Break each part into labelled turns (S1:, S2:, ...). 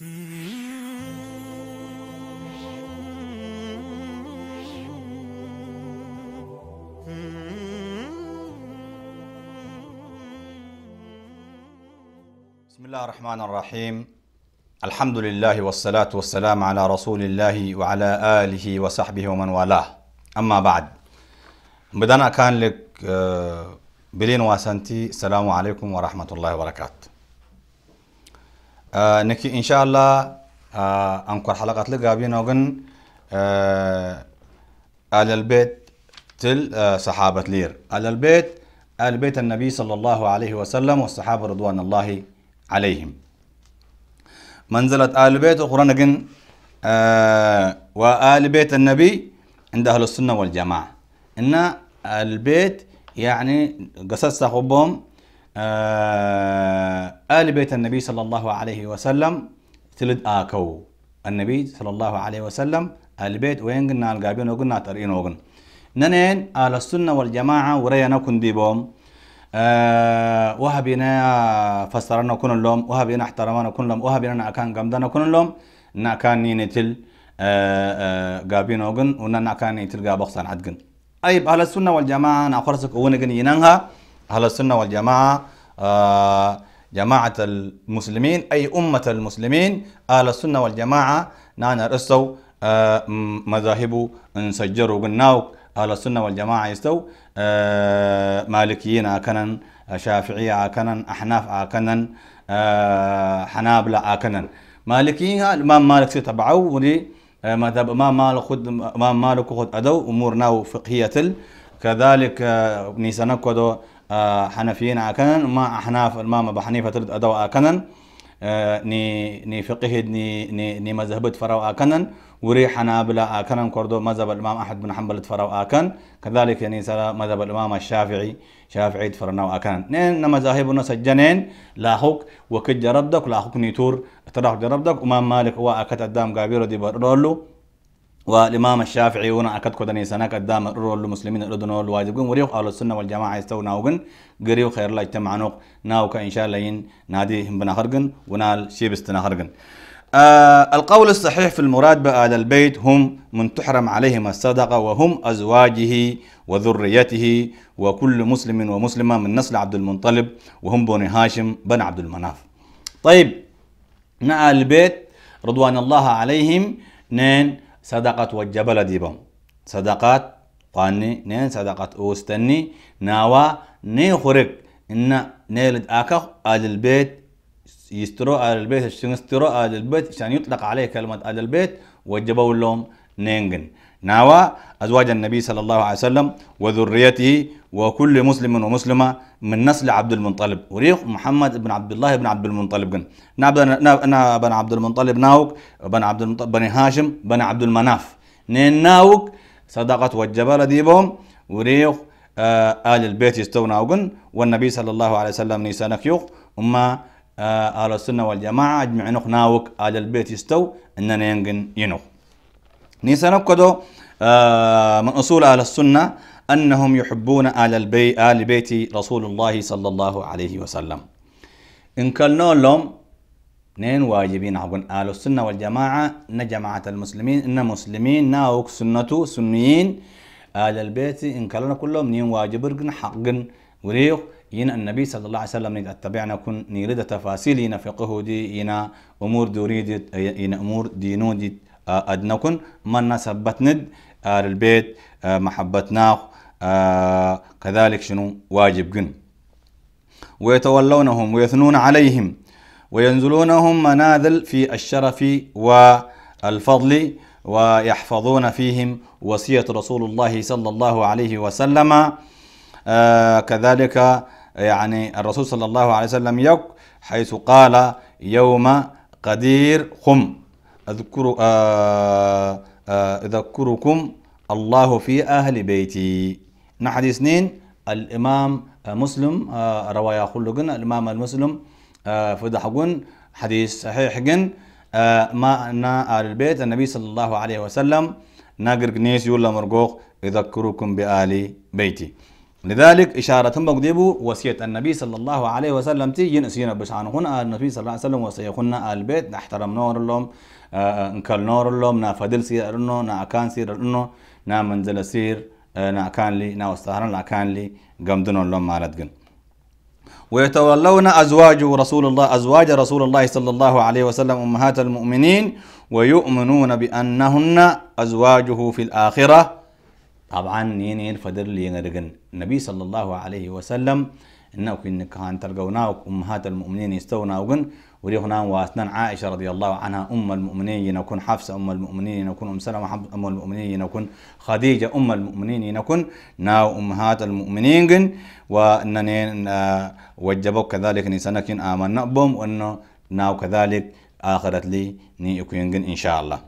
S1: بسم الله الرحمن الرحيم الحمد لله والصلاة والسلام على رسول الله وعلى آله وصحبه ومن والاه أما بعد بدنا كان لك بلين واسنتي السلام عليكم ورحمة الله وبركاته آه، نكي إن شاء الله آه، أنكر حلقة لقابين وقن آه، آل البيت تل صحابة لير آل البيت آل بيت النبي صلى الله عليه وسلم والصحابة رضوان الله عليهم منزلة آل بيت القرآن قن وآل بيت النبي عند أهل السنة والجماعة إن البيت يعني قصص خبهم آه، آل بيت النبي صلى الله عليه وسلم تلد آكو النبي صلى الله عليه وسلم آل بيت وين قلنا القابين وقلنا ترين وقلنا ننين آل السنة والجماعة ورينا كن ديبهم آه وهبنا فسرنا كن لهم وهبنا احترمنا كن لهم وهبنا نعكان قمدنا كن لهم نأكان نينتل آه، آه، قابين وقن وننا أكان نينتل قابقصان عدقن أي آل السنة والجماعة نعقرسك ونقن ينانها أهل السنة والجماعة آه، جماعة المسلمين أي أمة المسلمين أهل السنة والجماعة نانا رسو آه، مذاهب انسجروا قناوك أهل السنة والجماعة يستو آه، مالكيين آكنا شافعية آكنا أحناف آكنا حنابلة آكنا مالكيين الإمام مالك تبعه ولي مذهب ما مالك خد ما مالك خد أدو أمور ناو فقهية كذلك نيسانك ودو آه، حنفيين عكنن ما أحناف ما بحنيفة ترد أدو عكنن آه، ني ني فقه ني ني ني مذهب فروا عكنن وري حنابلة عكنن كردو مذهب الإمام أحمد بن حنبل فروا عكن كذلك يعني سلا مذهب الإمام الشافعي شافعي فرناو عكنن نين مذاهبنا سجنين لا حق وكج ربدك لا حق نيتور تراح ربدك وما مالك وأكت قدام قابير دي برولو والإمام الشافعي هنا أكد كودني سنة قدام رول المسلمين الأردن والواجبون وريق أهل السنة والجماعة يستوون وجن قريو خير الله يجتمع نوق ناوك إن شاء الله ين نادي هم بنهرجن ونال شيبستنا هرجن آه القول الصحيح في المراد بآل البيت هم من تحرم عليهم الصدقة وهم أزواجه وذريته وكل مسلم ومسلمة من نسل عبد المنطلب وهم بني هاشم بن عبد المناف طيب مع البيت رضوان الله عليهم نين صدقات وجبل ديبم صدقات قاني نين صدقات اوستني ناوا ني خرك ان نيلد اكا آل البيت يسترو آل البيت يسترو آل البيت عشان يطلق عليه كلمة آل البيت وجبوا لهم نينجن ناوى أزواج النبي صلى الله عليه وسلم وذريته وكل مسلم ومسلمة من نسل عبد المطلب وريق محمد بن عبد الله بن عبد المطلب قن نا بن عبد المطلب ناوك بن عبد المنطلب بن هاشم بن عبد المناف نين ناوك صدقة والجبال ديبهم وريق آه آل البيت يستونا وقن والنبي صلى الله عليه وسلم نيسانك يوخ أما آه آل السنة والجماعة أجمعينوك ناوك آل البيت يستو إننا ينقن ينوخ نيسانكدو آه، من أصول أهل السنة أنهم يحبون آل, البي آل بيت رسول الله صلى الله عليه وسلم إن كان لهم نين واجبين عبون أهل السنة والجماعة نجماعة المسلمين إن مسلمين ناوك سنة سنيين آل البيت إن كان كلهم نين واجب حق وريق ين النبي صلى الله عليه وسلم نتبعنا كن نيرد تفاصيل ينا فقه دي أمور دوريد ين أمور دينو دي آه، أدنكن الناس سبتند آل البيت آه، محبتنا آه، كذلك شنو واجب جن ويتولونهم ويثنون عليهم وينزلونهم منازل في الشرف والفضل ويحفظون فيهم وصية رسول الله صلى الله عليه وسلم آه كذلك يعني الرسول صلى الله عليه وسلم يوك حيث قال يوم قدير خم أذكر آه آه أذكركم الله في أهل بيتي نحدي اثنين الإمام مسلم آه رواية خلقنا الإمام المسلم آه فدحقون حديث صحيح جن آه ما أنا آل البيت النبي صلى الله عليه وسلم ناقر قنيس يولا مرقوق يذكركم بآل بيتي لذلك إشارة مقدبو وصية النبي صلى الله عليه وسلم تي ينسينا بشعنهن النبي صلى الله عليه وسلم وصية آل البيت نحترم نور اللهم آه، آه، نكال نور اللوم نا فدل سير إنه نا أكان سير إنه نا منزل سير آه، نا أكان لي نا وستهران لاكان لي قمدن لهم مالتجن ويتولون أزواج رسول الله أزواج رسول الله صلى الله عليه وسلم أمهات المؤمنين ويؤمنون بأنهن أزواجه في الآخرة طبعا نين فدر لي النبي صلى الله عليه وسلم انك انك هان تلقوناك امهات المؤمنين يستوناوغن وري هنا واسنان عائشه رضي الله عنها ام المؤمنين نكون حفصه ام المؤمنين نكون ام سلمة ام المؤمنين نكون خديجه ام المؤمنين نكون ناو امهات المؤمنين جن وأننا آه، وجبوا كذلك نسنك امنا بهم وانه ناو كذلك اخرت لي نيكون جن ان شاء الله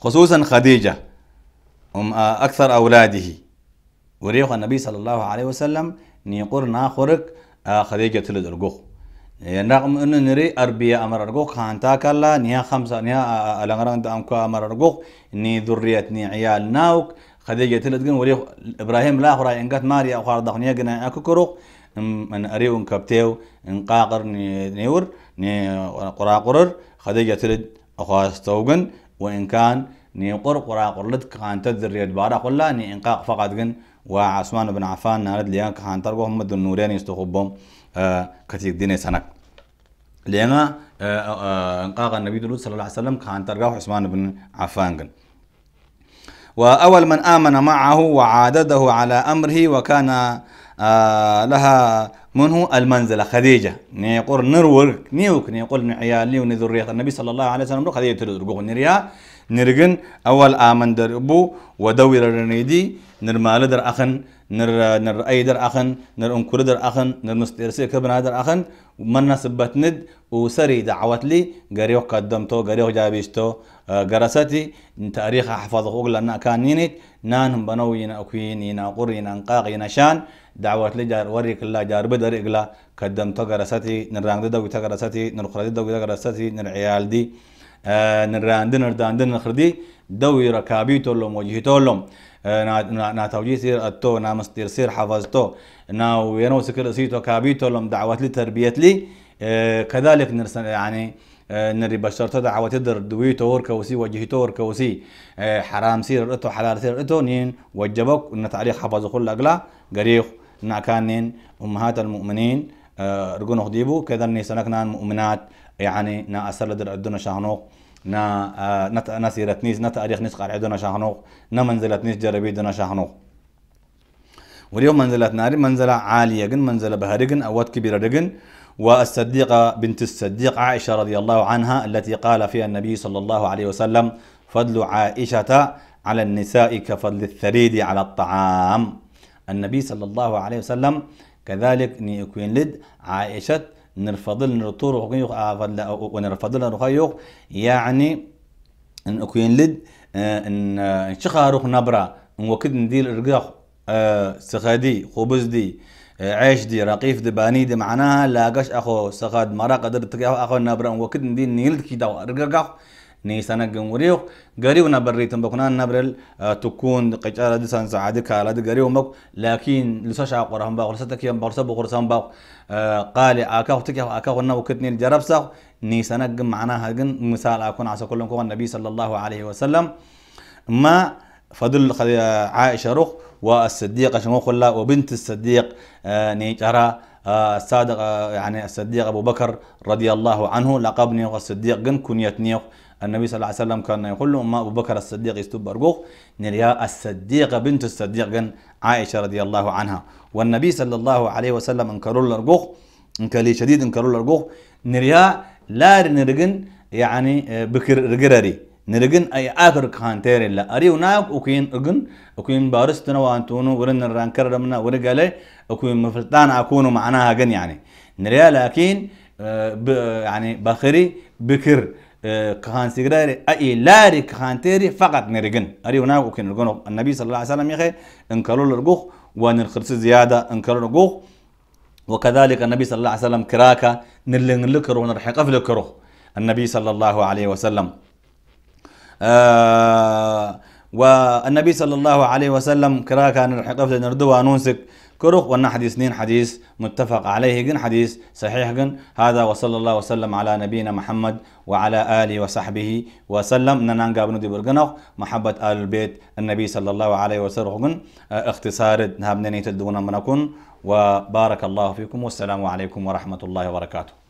S1: خصوصا خديجه ام آه، اكثر اولاده وريق النبي صلى الله عليه وسلم نيقر ناخرك آه، خديجة تلد أرجوخ يعني رغم أنه نري أربية أمر أرجوخ خان تاكلا نيا خمسة نيا الأنغران آه، آه، دام كا أمر أرجوخ ني ذرية ني عيال ناوك خديجة تلد جن وريق إبراهيم لا خرا إنكت ماريا أخار دخنيا جنا كروك من أريو كبتيو إن قاقر ني نيور ني قرا قرر خديجة تلد أخاس توجن وإن كان ني قر قرلت خان تذرية بارا قلا ني إنقاق فقط جن وعثمان بن عفان نارد ليان كهان ترغو هم دون نورين يستخبهم آه، كتيك دين سنك لأن آه، آه، انقاق النبي دلوت صلى الله عليه وسلم كان ترغو عثمان بن عفان وأول من آمن معه وعادده على أمره وكان لها منه المنزلة خديجة نيقول نرور نيوك نيقول نعيالي ونذرية النبي صلى الله عليه وسلم خديجة ترغو نريا نرجن أول آمن در أبو ودور الرنيدي نر مال در أخن نر نر أي در أخن نر أنكر در أخن نر مسترسي كبنا در أخن من نسبت ند وسري دعوت لي قريو قدمته قريو جابيشته آه، قرستي تاريخ أحفظه أقول لنا كانينت نانهم بنوين أكوينين قرين أنقاقين شان دعوات لي جار وريك الله جار بدر إقلا قدمت قرستي نر دوي دو قرستي دوي خلدي نرعيال دي آه، نراندن نرداندن نخردي دوي ركابي تولم وجهي تولم آه، نا توجيه سير أتو نا مستير سير حفظتو نا وينو سكر سيتو كابي تولم دعوات لي تربية لي آه، كذلك نرسل يعني نري بشر دعوة تدر دوي تور كوسي وجهي تور كوسي حرام سير اتو حلال سير اتو نين وجبك ان تعليق حفظ كل أقلا قريخ نا نعكانين أمهات المؤمنين رجونا خديبو كذا نيسانك نان مؤمنات يعني نا أسر لدر أدونا شهنوق نا نت آه، نا سيرتنيش نا أريخ نسق دونا شهنوق نا نيز جربي دونا شهنوق واليوم منزلة ناري منزلة عالية جن منزلة بهرجن أوات كبيرة جن والصديقة بنت الصديق عائشة رضي الله عنها التي قال فيها النبي صلى الله عليه وسلم فضل عائشة على النساء كفضل الثريد على الطعام النبي صلى الله عليه وسلم كذلك نيكوين لد عائشة نرفضل نرطور وقيق أفضل آه، آه، ونرفضل نقيق يعني إن أكوين لد آه، إن شخاروخ نبرة وكد ندير إرقاق سخادي خبز دي عيش دي رقيف دي باني دي معناها لاقاش أخو سخاد مرا قدر تقيقه أخو نبرة وكد ندير نيلد كي دو إرقاق نيسانا جنوريو قريو نبريتن بكونان نبرل آه، تكون قجارة دسان سعادك على قريو مك لكن لساش عقرهم باق لساتك يم بقرصة بقرصان باق آه، قال أكاه تكاه أكاه النا وكتني الجرب ساق نيسانا جن معناها جن مثال أكون عسى كلهم كون النبي صلى الله عليه وسلم ما فضل آه، عائشة رخ والصديق شموخ الله وبنت الصديق نيجرا الصادق يعني الصديق أبو بكر رضي الله عنه لقبني والصديق جن كنيتني النبي صلى الله عليه وسلم كان يقول لهم ما أبو بكر الصديق يستب أرجوخ نريا الصديقة بنت الصديق عائشة رضي الله عنها والنبي صلى الله عليه وسلم انكروا الأرجوخ انكلي شديد انكروا الأرجوخ نريا لا نرجن يعني آه، بكر رجري نرجن أي آخر كان تيري لا أري هناك وكين أجن وكين بارستنا وأنتونو ورن الرانكر رمنا ورجالي وكين مفرطان أكونوا معناها جن يعني نريا لكن آه، يعني بخري بكر كهان سيغراري اي لاري كهان تيري فقط نرغن اري هناك وكن نرغن النبي صلى الله عليه وسلم يخي انكروا الرغوخ ونرخرس زياده انكروا الرغوخ وكذلك النبي صلى الله عليه وسلم كراكا نلن لكر ونرحق في النبي صلى الله عليه وسلم آه والنبي صلى الله عليه وسلم كراها كان الحقف نردو نونسك كرخ ونا حديث نين حديث متفق عليه جن حديث صحيح جن هذا وصلى الله وسلم على نبينا محمد وعلى آله وصحبه وسلم ننان قابنو دي محبة آل البيت النبي صلى الله عليه وسلم اختصار نهاب نيني تدونا منكن وبارك الله فيكم والسلام عليكم ورحمة الله وبركاته